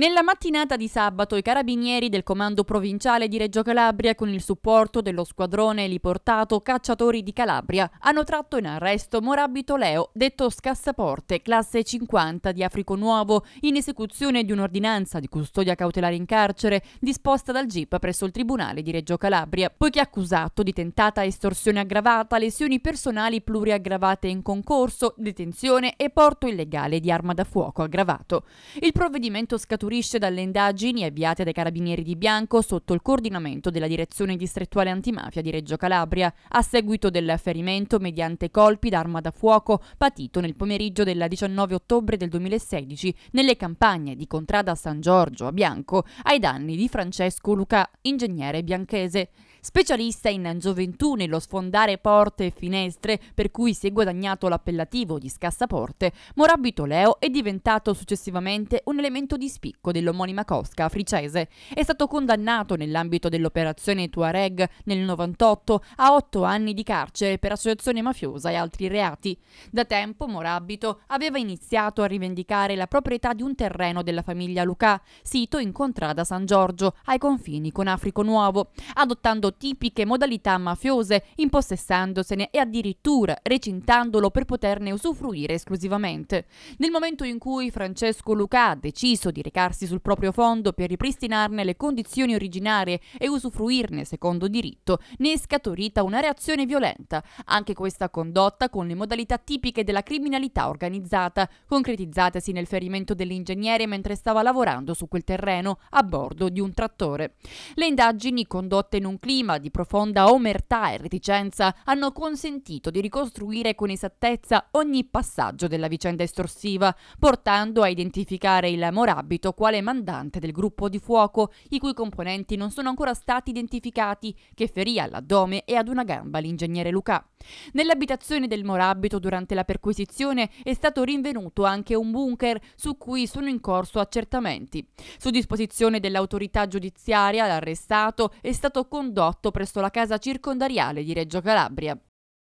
Nella mattinata di sabato i carabinieri del comando provinciale di Reggio Calabria con il supporto dello squadrone Liportato Cacciatori di Calabria hanno tratto in arresto Morabito Leo, detto Scassaporte, classe 50 di Africo Nuovo, in esecuzione di un'ordinanza di custodia cautelare in carcere disposta dal GIP presso il Tribunale di Reggio Calabria, poiché accusato di tentata estorsione aggravata, lesioni personali pluriaggravate in concorso, detenzione e porto illegale di arma da fuoco aggravato. Il provvedimento scaturito scaturisce dalle indagini avviate dai Carabinieri di Bianco sotto il coordinamento della Direzione Distrettuale Antimafia di Reggio Calabria, a seguito del ferimento mediante colpi d'arma da fuoco patito nel pomeriggio del 19 ottobre del 2016 nelle campagne di Contrada San Giorgio a Bianco ai danni di Francesco Luca, ingegnere bianchese. Specialista in gioventù nello sfondare porte e finestre, per cui si è guadagnato l'appellativo di scassaporte, Morabito Leo è diventato successivamente un elemento di spicco dell'omonima cosca africese. È stato condannato nell'ambito dell'operazione Tuareg nel 98 a 8 anni di carcere per associazione mafiosa e altri reati. Da tempo Morabito aveva iniziato a rivendicare la proprietà di un terreno della famiglia Lucà, sito in contrada San Giorgio, ai confini con Africo Nuovo, adottando tipiche modalità mafiose, impossessandosene e addirittura recintandolo per poterne usufruire esclusivamente. Nel momento in cui Francesco Luca ha deciso di recarsi sul proprio fondo per ripristinarne le condizioni originarie e usufruirne secondo diritto, ne è scaturita una reazione violenta, anche questa condotta con le modalità tipiche della criminalità organizzata, concretizzatasi nel ferimento dell'ingegnere mentre stava lavorando su quel terreno a bordo di un trattore. Le indagini condotte in un clima clima di profonda omertà e reticenza hanno consentito di ricostruire con esattezza ogni passaggio della vicenda estorsiva, portando a identificare il Morabito quale mandante del gruppo di fuoco, i cui componenti non sono ancora stati identificati, che ferì all'addome e ad una gamba l'ingegnere Luca. Nell'abitazione del Morabito durante la perquisizione è stato rinvenuto anche un bunker su cui sono in corso accertamenti. Su disposizione dell'autorità giudiziaria l'arrestato è stato condotto 2008 presso la casa circondariale di Reggio Calabria.